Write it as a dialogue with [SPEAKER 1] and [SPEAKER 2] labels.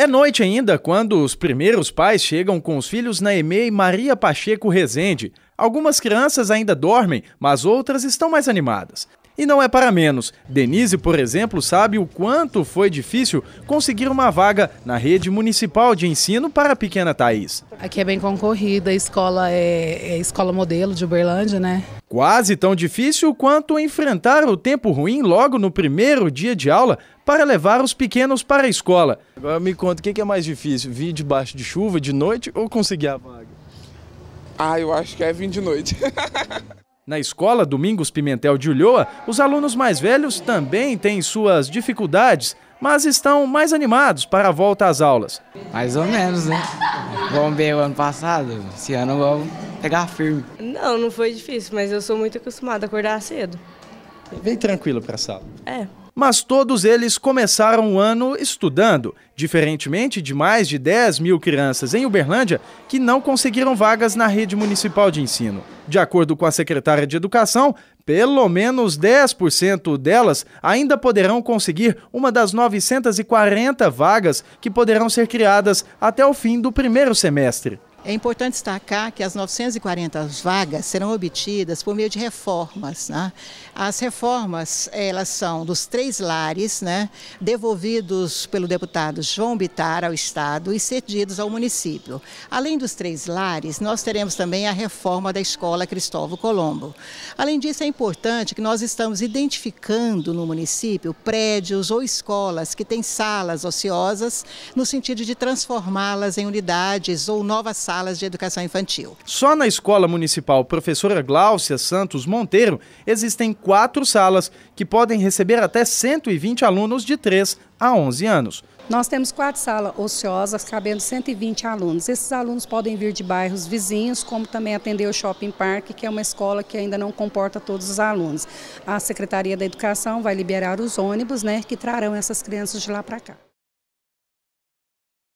[SPEAKER 1] É noite ainda quando os primeiros pais chegam com os filhos na EMEI Maria Pacheco Rezende. Algumas crianças ainda dormem, mas outras estão mais animadas. E não é para menos. Denise, por exemplo, sabe o quanto foi difícil conseguir uma vaga na rede municipal de ensino para a pequena Thaís.
[SPEAKER 2] Aqui é bem concorrida, a escola é, é escola modelo de Uberlândia, né?
[SPEAKER 1] Quase tão difícil quanto enfrentar o tempo ruim logo no primeiro dia de aula para levar os pequenos para a escola. Agora me conta, o que é mais difícil? Vir debaixo de chuva de noite ou conseguir a vaga? Ah, eu acho que é vir de noite. Na escola Domingos Pimentel de Ulhoa, os alunos mais velhos também têm suas dificuldades, mas estão mais animados para a volta às aulas. Mais ou menos, né? Vamos ver o ano passado, esse ano vamos pegar é firme?
[SPEAKER 3] Não, não foi difícil, mas eu sou muito acostumada a acordar cedo.
[SPEAKER 1] Vem tranquilo para a sala. É. Mas todos eles começaram o ano estudando, diferentemente de mais de 10 mil crianças em Uberlândia que não conseguiram vagas na rede municipal de ensino. De acordo com a secretária de Educação, pelo menos 10% delas ainda poderão conseguir uma das 940 vagas que poderão ser criadas até o fim do primeiro semestre.
[SPEAKER 3] É importante destacar que as 940 vagas serão obtidas por meio de reformas. Né? As reformas elas são dos três lares, né? devolvidos pelo deputado João Bitar ao Estado e cedidos ao município. Além dos três lares, nós teremos também a reforma da Escola Cristóvão Colombo. Além disso, é importante que nós estamos identificando no município prédios ou escolas que têm salas ociosas no sentido de transformá-las em unidades ou novas salas de educação infantil.
[SPEAKER 1] Só na Escola Municipal Professora Gláucia Santos Monteiro existem quatro salas que podem receber até 120 alunos de 3 a 11 anos.
[SPEAKER 2] Nós temos quatro salas ociosas, cabendo 120 alunos. Esses alunos podem vir de bairros vizinhos, como também atender o Shopping Park, que é uma escola que ainda não comporta todos os alunos. A Secretaria da
[SPEAKER 3] Educação vai liberar os ônibus, né, que trarão essas crianças de lá para cá.